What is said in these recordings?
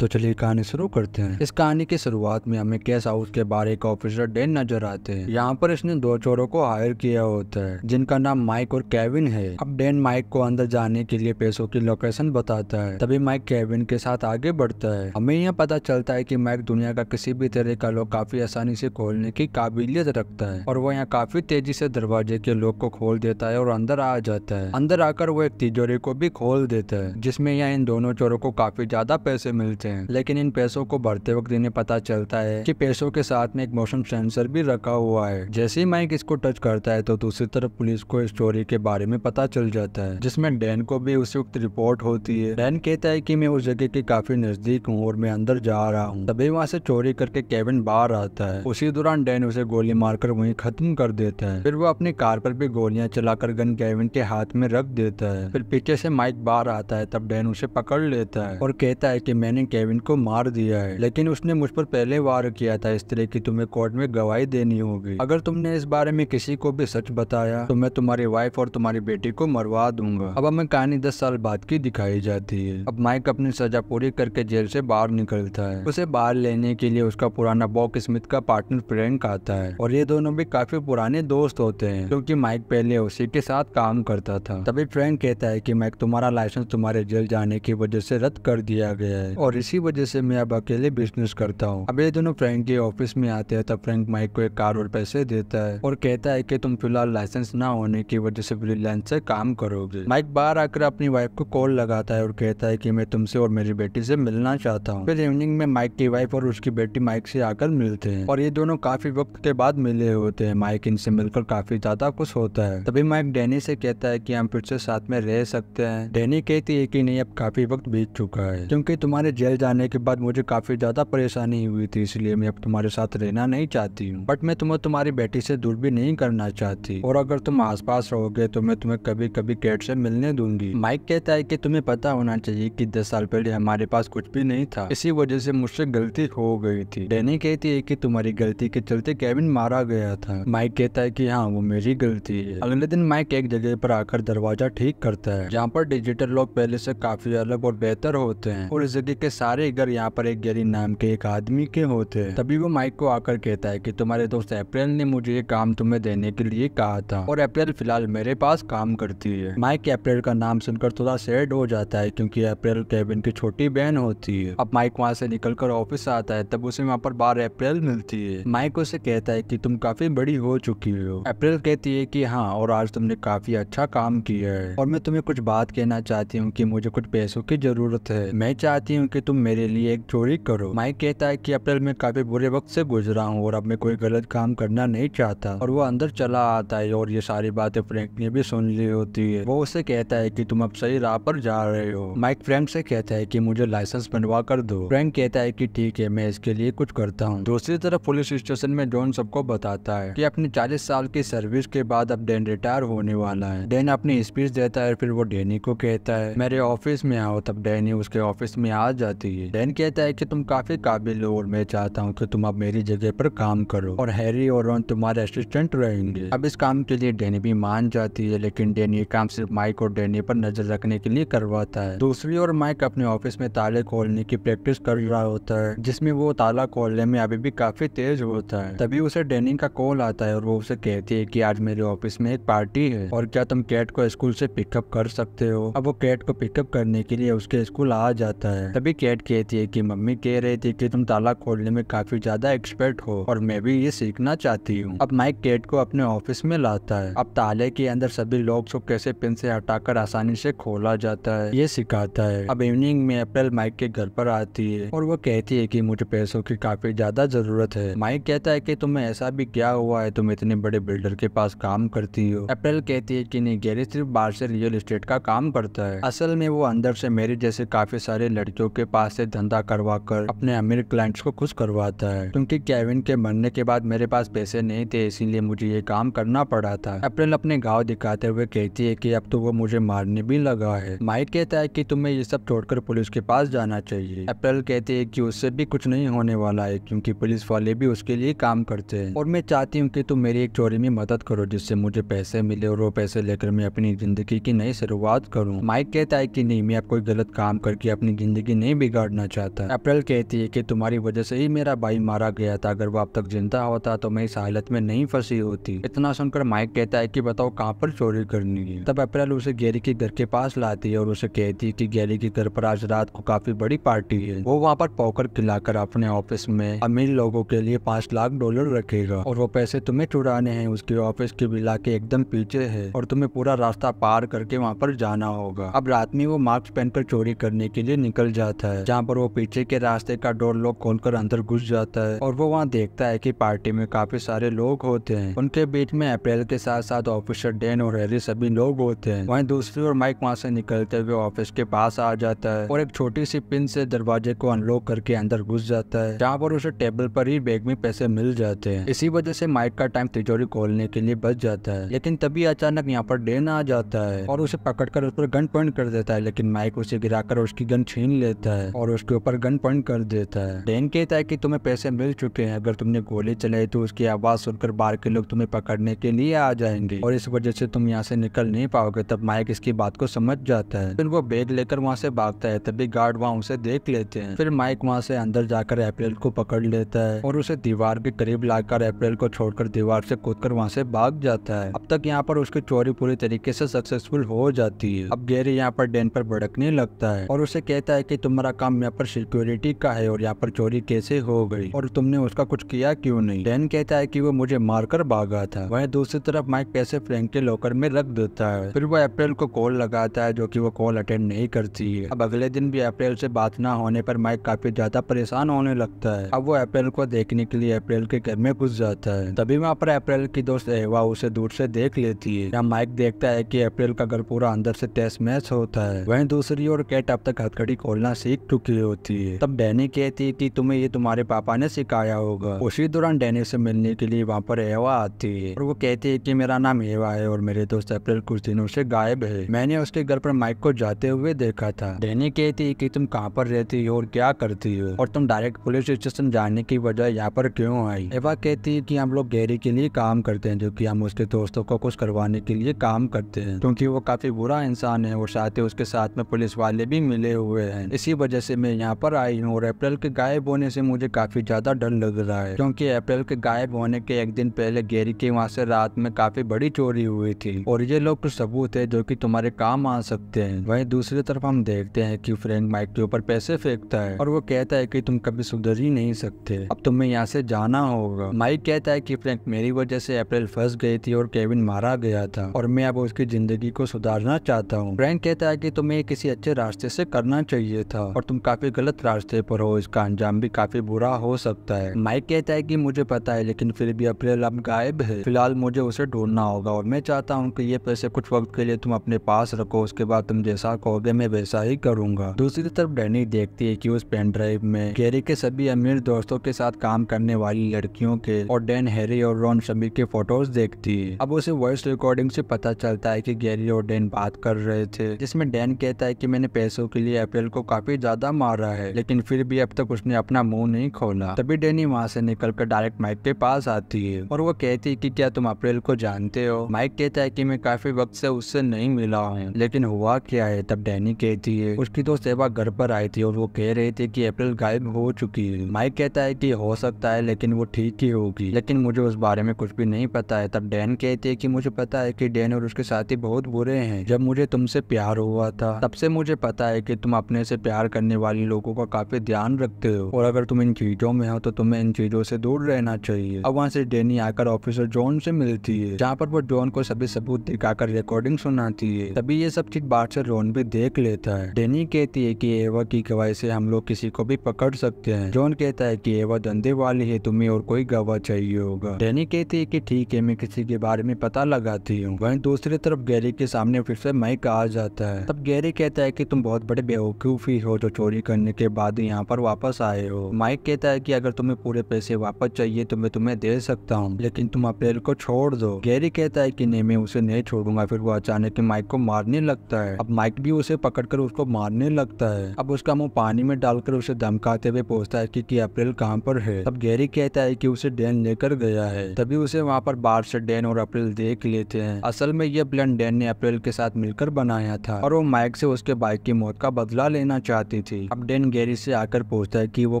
तो चलिए कहानी शुरू करते हैं इस कहानी की शुरुआत में हमें कैश हाउस के बारे का ऑफिसर डेन नजर आते हैं यहाँ पर इसने दो चोरों को हायर किया होता है जिनका नाम माइक और केविन है अब डेन माइक को अंदर जाने के लिए पैसों की लोकेशन बताता है तभी माइक केविन के साथ आगे बढ़ता है हमें यह पता चलता है की माइक दुनिया का किसी भी तरह का लोग काफी आसानी से खोलने की काबिलियत रखता है और वो यहाँ काफी तेजी से दरवाजे के लोग को खोल देता है और अंदर आ जाता है अंदर आकर वो एक तिजोरी को भी खोल देता है जिसमे यहाँ इन दोनों चोरों को काफी ज्यादा पैसे मिलते होते हैं लेकिन इन पैसों को भरते वक्त इन्हें पता चलता है कि पैसों के साथ में एक मोशन सेंसर भी रखा हुआ है जैसे ही माइक इसको टच करता है तो दूसरी तरफ पुलिस को इस चोरी के बारे में पता चल जाता है जिसमें डैन को भी उसी वक्त रिपोर्ट होती है डैन कहता है की मैं उस जगह के काफी नजदीक हूँ और मैं अंदर जा रहा हूँ तभी वहाँ से चोरी करके केविन बाहर आता है उसी दौरान डैन उसे गोली मारकर वही खत्म कर देता है फिर वो अपनी कार पर भी गोलियां चलाकर गन केविन के हाथ में रख देता है फिर पीछे से माइक बाहर आता है तब डैन उसे पकड़ लेता है और कहता है कि मैंने केविन को मार दिया है लेकिन उसने मुझ पर पहले वार किया था इस तरह की तुम्हें कोर्ट में गवाही देनी होगी अगर तुमने इस बारे में किसी को भी सच बताया तो मैं तुम्हारी वाइफ और तुम्हारी बेटी को मरवा दूंगा अब हमें कहानी दस साल बाद की दिखाई जाती है अब माइक अपनी सजा पूरी करके जेल से बाहर निकलता है उसे बाहर लेने के लिए उसका पुराना बॉक स्मिथ का पार्टनर फ्रेंक आता है और ये दोनों भी काफी पुराने दोस्त होते हैं क्योंकि माइक पहले उसी के साथ काम करता था तभी फ्रेंक कहता है कि माइक तुम्हारा लाइसेंस तुम्हारे जेल जाने की वजह से रद्द कर दिया गया है और इसी वजह से मैं अब अकेले बिजनेस करता हूँ अब ये दोनों फ्रेंक के ऑफिस में आते हैं तब फ्रेंक माइक को एक कार और पैसे देता है और कहता है की तुम फिलहाल लाइसेंस न होने की वजह से फ्रीलांस से काम करोगे माइक बाहर आकर अपनी वाइफ को कॉल लगाता है और कहता है की मैं तुमसे और मेरी बेटी से मिलना चाहता हूँ फिर इवनिंग में माइक की वाइफ और उसकी बेटी माइक से आकर मिलते हैं और ये दोनों काफी वक्त के बाद मिले होते हैं माइक इनसे मिलकर काफी ज्यादा खुश होता है तभी माइक डैनी से कहता है कि हम फिर से साथ में रह सकते हैं डैनी कहती है कि नहीं अब काफी वक्त बीत चुका है क्योंकि तुम्हारे जेल जाने के बाद मुझे काफ़ी ज़्यादा परेशानी हुई थी इसलिए मैं अब तुम्हारे साथ रहना नहीं चाहती हूँ बट मैं तुम्हें तुम्हारी बेटी से दूर भी नहीं करना चाहती और अगर तुम आस रहोगे तो मैं तुम्हें कभी कभी कैट से मिलने दूंगी माइक कहता है की तुम्हें पता होना चाहिए की दस साल पहले हमारे पास कुछ भी नहीं था इसी वजह से मुझसे गलती हो गई थी डैनी कहती है की तुम्हारी गलती के चलते केविन मारा गया था माइक कहता है कि हाँ वो मेरी गलती है अगले दिन माइक एक जगह पर आकर दरवाजा ठीक करता है जहाँ पर डिजिटल लॉक पहले से काफी अलग और बेहतर होते हैं और इस जगह के साथ सारे घर यहाँ पर एक गरीब नाम के एक आदमी के होते हैं तभी वो माइक को आकर कहता है कि तुम्हारे दोस्त अप्रैल ने मुझे ये काम तुम्हें देने के लिए कहा था और अप्रैल फिलहाल मेरे पास काम करती है माइक अप्रैल का नाम सुनकर थोड़ा सैड हो जाता है क्योंकि अप्रैल केविन की छोटी बहन होती है अब माइक वहाँ से निकल कर ऑफिस आता है तब उसे वहाँ पर बार अप्रैल मिलती है माइक उसे कहता है की तुम काफी बड़ी हो चुकी हो अप्रैल कहती है की हाँ और आज तुमने काफी अच्छा काम किया है और मैं तुम्हें कुछ बात कहना चाहती हूँ की मुझे कुछ पैसों की जरूरत है मैं चाहती हूँ की तुम तुम मेरे लिए एक चोरी करो माइक कहता है कि अप्रैल में काफी बुरे वक्त से गुजरा हूँ और अब मैं कोई गलत काम करना नहीं चाहता और वो अंदर चला आता है और ये सारी बातें फ्रैंक ने भी सुन ली होती है वो उसे कहता है की तुम अब सही राह पर जा रहे हो माइक फ्रैंक से कहता है की मुझे लाइसेंस बनवा कर दो फ्रैंक कहता है की ठीक है मैं इसके लिए कुछ करता हूँ दूसरी तरफ पुलिस स्टेशन में जॉन सबको बताता है की अपने चालीस साल की सर्विस के बाद अब डेन रिटायर होने वाला है डेन अपनी स्पीच देता है फिर वो डेनी को कहता है मेरे ऑफिस में आओ तब डेनी उसके ऑफिस में आ जाती होती है डैन कहता है कि तुम काफी काबिल हो और मैं चाहता हूँ कि तुम अब मेरी जगह पर काम करो और हैरी और रॉन तुम्हारे असिस्टेंट रहेंगे अब इस काम के लिए डैनी भी मान जाती है लेकिन डैनी ये काम सिर्फ माइक और डैनी पर नजर रखने के लिए करवाता है दूसरी और माइक अपने ऑफिस में ताले खोलने की प्रैक्टिस कर रहा होता है जिसमे वो ताला खोलने में अभी भी काफी तेज होता है तभी उसे डैनी का कॉल आता है और वो उसे कहती है की आज मेरे ऑफिस में एक पार्टी है और क्या तुम कैट को स्कूल से पिकअप कर सकते हो अब वो कैट को पिकअप करने के लिए उसके स्कूल आ जाता है तभी कैट कैट कहती है कि मम्मी कह रही थी कि तुम ताला खोलने में काफी ज्यादा एक्सपर्ट हो और मैं भी ये सीखना चाहती हूँ अब माइक केट को अपने ऑफिस में लाता है अब ताले के अंदर सभी लॉक्स को कैसे पिन से हटाकर आसानी से खोला जाता है ये सिखाता है अब इवनिंग में अप्रैल माइक के घर पर आती है और वो कहती है की मुझे पैसों की काफी ज्यादा जरूरत है माइक कहता है की तुम्हें ऐसा भी क्या हुआ है तुम इतने बड़े बिल्डर के पास काम करती हो अप्रैल कहती है की नहीं गैरी सिर्फ बाहर से रियल इस्टेट का काम करता है असल में वो अंदर से मेरे जैसे काफी सारे लड़कियों के पास से धंधा करवा कर अपने अमीर क्लाइंट्स को खुश करवाता है क्योंकि केविन के मरने के बाद मेरे पास पैसे नहीं थे इसीलिए मुझे ये काम करना पड़ा था अप्रैल अपने गाँव दिखाते हुए कहती है की अब तो वो मुझे मारने भी लगा है माइक कहता है की तुम्हें ये सब छोड़कर पुलिस के पास जाना चाहिए अप्रैल कहती है की उससे भी कुछ नहीं होने वाला है क्यूँकी पुलिस वाले भी उसके लिए काम करते है और मैं चाहती हूँ की तुम मेरी एक चोरी में मदद करो जिससे मुझे पैसे मिले और वो पैसे लेकर मैं अपनी जिंदगी की नई शुरुआत करूँ माइक कहता है की नहीं मैं आप कोई गलत काम करके अपनी जिंदगी नहीं बिगाड़ना चाहता है अप्रैल कहती है कि तुम्हारी वजह से ही मेरा भाई मारा गया था अगर वो अब तक जिंदा होता तो मैं इस हालत में नहीं फंसी होती इतना सुनकर माइक कहता है कि बताओ कहाँ पर चोरी करनी है तब अप्रैल उसे गैरी के घर के पास लाती है और उसे कहती है की गैरी के घर पर आज रात को काफी बड़ी पार्टी है वो वहाँ पर पोकर खिलाकर अपने ऑफिस में अमीर लोगों के लिए पांच लाख डॉलर रखेगा और वो पैसे तुम्हें चुराने हैं उसके ऑफिस के बिला के एकदम पीछे है और तुम्हें पूरा रास्ता पार करके वहाँ पर जाना होगा अब रात में वो मास्क पहनकर चोरी करने के लिए निकल जाता है है जहाँ पर वो पीछे के रास्ते का डोर लॉक खोलकर अंदर घुस जाता है और वो वहाँ देखता है की पार्टी में काफी सारे लोग होते हैं उनके बीच में अप्रैल के साथ साथ ऑफिसर डेन और हेरी सभी लोग होते हैं वहीं दूसरी ओर माइक वहाँ से निकलते हुए ऑफिस के पास आ जाता है और एक छोटी सी पिन से दरवाजे को अनलॉक करके अंदर घुस जाता है जहाँ पर उसे टेबल पर ही बैग में पैसे मिल जाते हैं इसी वजह से माइक का टाइम तिजोरी खोलने के लिए बच जाता है लेकिन तभी अचानक यहाँ पर डेन आ जाता है और उसे पकड़कर उस पर गन पॉइंट कर देता है लेकिन माइक उसे गिराकर उसकी गन छीन लेता है है और उसके ऊपर गन पॉइंट कर देता है डेन कहता है कि तुम्हें पैसे मिल चुके हैं अगर तुमने गोली चलाई तो उसकी आवाज सुनकर बाहर के लोग तुम्हें पकड़ने के लिए आ जाएंगे और इस वजह से तुम यहाँ से निकल नहीं पाओगे तब माइक इसकी बात को समझ जाता है फिर वो बैग लेकर वहाँ से भागता है तभी गार्ड वहाँ उसे देख लेते हैं फिर माइक वहाँ से अंदर जाकर अप्रैल को पकड़ लेता है और उसे दीवार के करीब लाकर अप्रैल को छोड़कर दीवार से कर वहाँ से भाग जाता है अब तक यहाँ पर उसकी चोरी पूरी तरीके से सक्सेसफुल हो जाती है अब गैरी यहाँ पर डेन पर भड़कने लगता है और उसे कहता है की तुम्हारा काम यहाँ पर सिक्योरिटी का है और यहाँ पर चोरी कैसे हो गई और तुमने उसका कुछ किया क्यों नहीं डैन कहता है कि वो मुझे मारकर भागा था वह दूसरी तरफ माइक पैसे फ्रेंक के लॉकर में रख देता है फिर वो अप्रैल को कॉल लगाता है जो की वो कॉल अटेंड नहीं करती है अब अगले दिन भी अप्रैल से बात ना होने पर माइक काफी ज्यादा परेशान होने लगता है अब वो अप्रैल को देखने के लिए अप्रैल के घर में घुस जाता है तभी वहाँ पर अप्रैल की दोस्त एवा उसे दूर से देख लेती है यहाँ माइक देखता है कि अप्रैल का घर पूरा अंदर से टेस्ट मैच होता है वहीं दूसरी ओर कैट अब तक हथकड़ी खोलना सीख चुकी होती है तब डैनी कहती है कि तुम्हें ये तुम्हारे पापा ने सिखाया होगा उसी दौरान डैनी से मिलने के लिए वहाँ पर एवा आती है और वो कहती है कि मेरा नाम एवा है और मेरे दोस्त अप्रैल कुछ दिनों से गायब है मैंने उसके घर पर माइक को जाते हुए देखा था डैनी कहती है की तुम कहाँ पर रहती हो और क्या करती हो और तुम डायरेक्ट पुलिस स्टेशन जाने की बजाय यहाँ पर क्यों आई एवा कहती है की हम लोग गैरी के लिए काम करते हैं जो की हम उसके दोस्तों को कुछ करवाने के लिए काम करते हैं क्यूँकी वो काफी बुरा इंसान है और साथ ही उसके साथ में पुलिस वाले भी मिले हुए हैं इसी वजह वजह से मैं यहाँ पर आई हूँ और अप्रैल के गायब होने से मुझे काफ़ी ज़्यादा डर लग रहा है क्योंकि अप्रैल के गायब होने के एक दिन पहले गैरी के वहाँ से रात में काफ़ी बड़ी चोरी हुई थी और ये लोग कुछ सबूत है जो की तुम्हारे काम आ सकते हैं वही दूसरी तरफ हम देखते हैं की फ्रेंक माइक के ऊपर पैसे फेंकता है और वो कहता है की तुम कभी सुधर ही नहीं सकते अब तुम्हें यहाँ से जाना होगा माइक कहता है की फ्रेंक मेरी वजह से अप्रैल फंस गई थी और केविन मारा गया था और मैं अब उसकी जिंदगी को सुधारना चाहता हूँ फ्रेंक कहता है कि तुम्हें किसी अच्छे रास्ते से करना चाहिए था और तुम काफी गलत रास्ते पर हो इसका अंजाम भी काफी बुरा हो सकता है माइक कहता है की मुझे पता है लेकिन फिर भी अप्रैल अब गायब है फिलहाल मुझे उसे ढूंढना होगा और मैं चाहता हूँ की ये पैसे कुछ वक्त के लिए तुम अपने पास रखो उसके बाद तुम जैसा कहोगे मैं वैसा ही करूंगा दूसरी तरफ डैनी देखती है की उस पेन ड्राइव में गैरी के सभी अमीर दोस्तों के साथ काम करने वाली लड़कियों के और डेन हैरी और रॉन शमी के फोटोज देखती है अब उसे वॉइस रिकॉर्डिंग से पता चलता है की गैरी और डेन बात कर रहे थे जिसमे डैन कहता है की मैंने पैसों के लिए अप्रैल को काफी ज्यादा मार रहा है लेकिन फिर भी अब तक उसने अपना मुंह नहीं खोला तभी डेनी वहाँ से निकल कर डायरेक्ट माइक के पास आती है और वो कहती है की क्या तुम अप्रैल को जानते हो माइक कहता है की मैं काफी वक्त से उससे नहीं मिला हूँ लेकिन हुआ क्या है तब डैनी कहती है उसकी दोस्त तो एवा घर पर आई थी और वो कह रहे थे की अप्रैल गायब हो चुकी है माइक कहता है की हो सकता है लेकिन वो ठीक ही होगी लेकिन मुझे उस बारे में कुछ भी नहीं पता है तब डैन कहती है की मुझे पता है की डैन और उसके साथी बहुत बुरे हैं जब मुझे तुमसे प्यार हुआ था तब से मुझे पता है की तुम अपने से प्यार करने वाले लोगों का काफी ध्यान रखते हो और अगर तुम इन चीजों में हो तो तुम्हें इन चीजों से दूर रहना चाहिए अब वहाँ से डेनी आकर ऑफिसर जॉन से मिलती है जहाँ पर वो जॉन को सभी सबूत दिखाकर रिकॉर्डिंग सुनाती है तभी ये सब चीज बाहर से जॉन भी देख लेता है डेनी कहती है की एवा की गवाही से हम लोग किसी को भी पकड़ सकते हैं जॉन कहता है की एवा धंधे वाली है तुम्हें और कोई गवाह चाहिए होगा डेनी कहती है की ठीक है मैं किसी के बारे में पता लगाती हूँ वही दूसरी तरफ गैरी के सामने फिर से माइक आ जाता है तब गैरी कहता है की तुम बहुत बड़े बेवकूफी हो जो तो चोरी करने के बाद यहाँ पर वापस आए हो माइक कहता है कि अगर तुम्हें पूरे पैसे वापस चाहिए तो मैं तुम्हें दे सकता हूँ लेकिन तुम अप्रैल को छोड़ दो गैरी कहता है की नहीं मैं उसे नहीं छोड़ूंगा फिर वो अचानक माइक को मारने लगता है अब माइक भी उसे पकड़कर उसको मारने लगता है अब उसका मुंह पानी में डालकर उसे धमकाते हुए पूछता है कि, कि अप्रैल कहाँ पर है अब गैरी कहता है कि उसे डैन लेकर गया है तभी उसे वहाँ पर बाहर से डैन और अप्रैल देख लेते हैं असल में यह प्लान डैन ने अप्रैल के साथ मिलकर बनाया था और वो माइक से उसके बाइक की मौत का बदला लेना चाहते जाती थी अब डेन गैरी से आकर पूछता है कि वो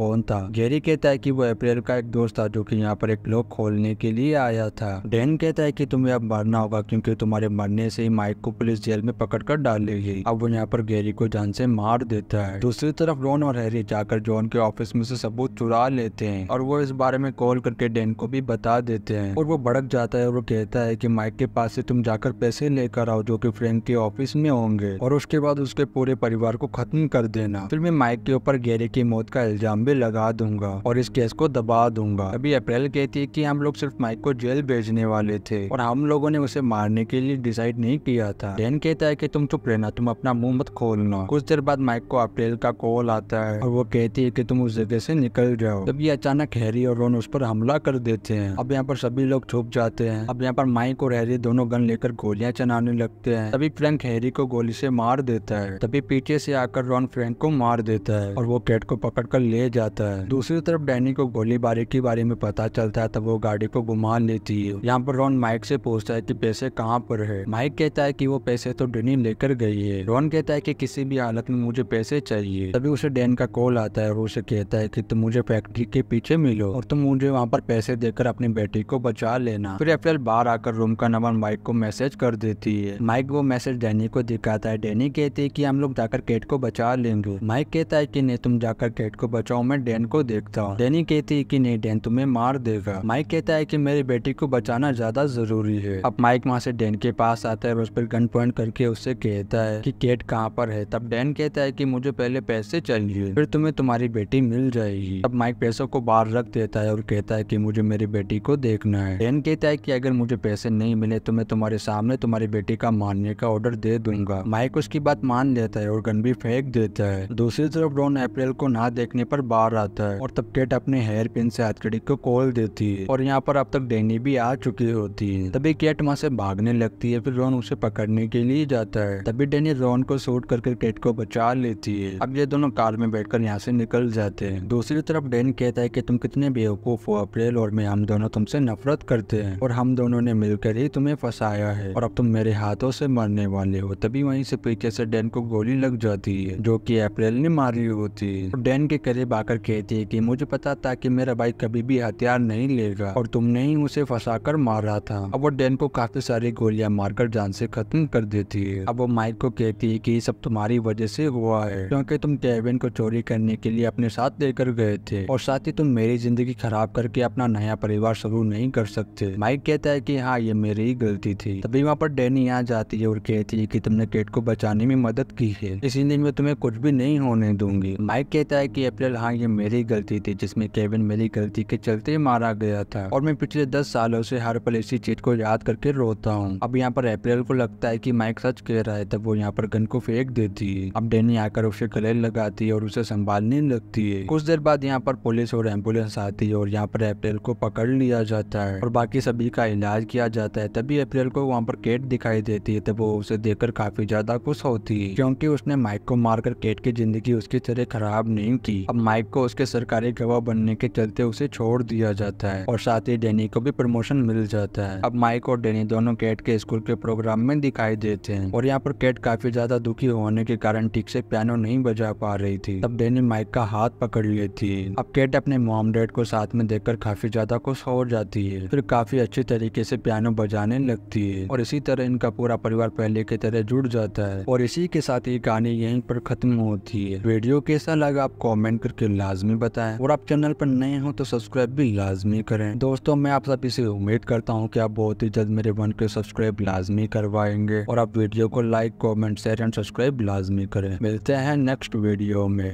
कौन था गैरी कहता है कि वो अप्रैल का एक दोस्त था जो कि यहाँ पर एक लोग खोलने के लिए आया था डेन कहता है कि तुम्हें अब मरना होगा क्योंकि तुम्हारे मरने से ही माइक को पुलिस जेल में पकड़ कर डाल लेगी अब वो यहाँ पर गैरी को जान से मार देता है दूसरी तरफ रोन और हैरी जाकर जॉन के ऑफिस में से सबूत चुरा लेते हैं और वो इस बारे में कॉल करके डेन को भी बता देते हैं और वो भड़क जाता है और वो कहता है कि माइक के पास से तुम जाकर पैसे लेकर आओ जो कि फ्रैंक के ऑफिस में होंगे और उसके बाद उसके पूरे परिवार को खत्म कर देना देना फिर मैं माइक के ऊपर गैरी की मौत का इल्जाम भी लगा दूंगा और इस केस को दबा दूंगा अभी अप्रैल कहती है की हम लोग सिर्फ माइक को जेल भेजने वाले थे और हम लोगों ने उसे मारने के लिए डिसाइड नहीं किया था डेन कहता है की तुम चुप रहना तुम अपना मुंह मत खोलना कुछ देर बाद माइक को अप्रैल का कॉल आता है और वो कहती है की तुम उस जगह से निकल जाओ तभी अचानक हैरी और रोन उस पर हमला कर देते हैं अब यहाँ पर सभी लोग छुप जाते हैं अब यहाँ पर माइक और हैरी दोनों गन लेकर गोलियां चलाने लगते हैं तभी फ्रैंक हैरी को गोली से मार देता है तभी पीछे से आकर रॉन फ्रैंक को मार देता है और वो कैट को पकड़ कर ले जाता है दूसरी तरफ डैनी को गोलीबारी के बारे में पता चलता है तब वो गाड़ी को घुमा लेती है यहाँ पर रॉन माइक से पूछता है कि पैसे कहाँ पर है माइक कहता है कि वो पैसे तो डेनी लेकर गई है रॉन कहता है कि किसी भी हालत में मुझे पैसे चाहिए तभी उसे डैन का कॉल आता है और उसे कहता है कि तुम मुझे फैक्ट्री के पीछे मिलो और तुम मुझे वहाँ पर पैसे देकर अपनी बेटी को बचा लेना फिर एप्रिल बाहर आकर रूम का नंबर माइक को मैसेज कर देती है माइक वो मैसेज डैनी को दिखाता है डैनी कहती है की हम लोग जाकर केट को बचा लेंगे माइक कहता है कि नहीं तुम जाकर केट को बचाओ मैं डैन को देखता हूँ डैनी कहती है कि नहीं डैन तुम्हें मार देगा माइक कहता है कि मेरी बेटी को बचाना ज्यादा जरूरी है अब माइक वहाँ से डैन के पास आता है और उस पर गन पॉइंट करके उससे कहता है की केट कहाँ पर है तब डैन कहता है की मुझे पहले पैसे चाहिए फिर तुम्हें तुम्हारी बेटी मिल जाएगी अब माइक पैसों को बाहर रख देता है और कहता है की मुझे मेरी बेटी को देखना है डैन कहता है की अगर मुझे पैसे नहीं मिले तो मैं तुम्हारे सामने तुम्हारी बेटी का मारने का ऑर्डर दे दूंगा माइक उसकी बात मान लेता है और गन भी फेंक देता है है दूसरी तरफ रोन अप्रैल को ना देखने पर बाहर आता है और तब केट अपने हेयर पिन से हथकड़ी को खोल देती है और यहाँ पर अब तक डेनी भी आ चुकी होती है तभी केट वहाँ से भागने लगती है फिर रोन उसे पकड़ने के लिए जाता है तभी डेनी रोन को सूट करके केट को बचा लेती है अब ये दोनों कार में बैठकर यहाँ से निकल जाते हैं दूसरी तरफ डेन कहता है की तुम कितने बेवकूफ हो अप्रैल और मैं हम दोनों तुमसे नफरत करते हैं और हम दोनों ने मिलकर ही तुम्हें फंसाया है और अब तुम मेरे हाथों से मरने वाले हो तभी वहीं से पीछे से डेन को गोली लग जाती है जो कि अप्रैल ने मारी हुई थी तो डैन के करीब आकर कहती है कि मुझे पता था कि मेरा भाई कभी भी हथियार नहीं लेगा और तुमने ही उसे फंसा कर मार रहा था अब वो डैन को काफी सारी गोलियां मारकर जान से खत्म कर देती है अब वो माइक को कहती है की सब तुम्हारी वजह से हुआ है क्योंकि तुम केविन को चोरी करने के लिए अपने साथ लेकर गए थे और साथ ही तुम मेरी जिंदगी खराब करके अपना नया परिवार शुरू नहीं कर सकते माइक कहता है की हाँ ये मेरी ही गलती थी तभी वहाँ पर डैनी यहाँ जाती है और कहती है की तुमने केट को बचाने में मदद की है इसीलिए मैं तुम्हें कुछ भी नहीं होने दूंगी माइक कहता है कि अप्रैल हाँ ये मेरी गलती थी जिसमें केविन मेरी गलती के चलते मारा गया था और मैं पिछले दस सालों से हर पल इसी चीज को याद करके रोता हूँ अब यहाँ पर अप्रैल को लगता है कि माइक सच कह रहा है तब वो यहाँ पर गन को फेंक देती है अब डेनी आकर उसे गले लगाती है और उसे संभालने लगती है कुछ देर बाद यहाँ पर पुलिस और एम्बुलेंस आती है और यहाँ पर अप्रैल को पकड़ लिया जाता है और बाकी सभी का इलाज किया जाता है तभी अप्रैल को वहाँ पर केट दिखाई देती है तब वो उसे देखकर काफी ज्यादा खुश होती है क्योंकि उसने माइक को मारकर केट की जिंदगी उसकी तरह खराब नहीं थी अब माइक को उसके सरकारी गवाह बनने के चलते उसे छोड़ दिया जाता है और साथ ही डेनी को भी प्रमोशन मिल जाता है अब माइक और डेनी दोनों कैट के स्कूल के प्रोग्राम में दिखाई देते हैं और यहाँ पर कैट काफी ज्यादा दुखी होने के कारण ठीक से पियानो नहीं बजा पा रही थी तब डेनी माइक का हाथ पकड़ लेती है अब कैट अपने मॉम डैड को साथ में देखकर काफी ज्यादा खुश हो जाती है फिर काफी अच्छे तरीके से पियानो बजाने लगती है और इसी तरह इनका पूरा परिवार पहले की तरह जुड़ जाता है और इसी के साथ ये कहानी यहीं पर खत्म हो होती है वीडियो कैसा लगा आप कॉमेंट करके लाजमी बताएं और आप चैनल पर नए हो तो सब्सक्राइब भी लाजमी करें दोस्तों मैं आप सभी से उम्मीद करता हूँ की आप बहुत ही जल्द मेरे वन के सब्सक्राइब लाजमी करवाएंगे और आप वीडियो को like comment share and subscribe लाजमी करें मिलते हैं नेक्स्ट वीडियो में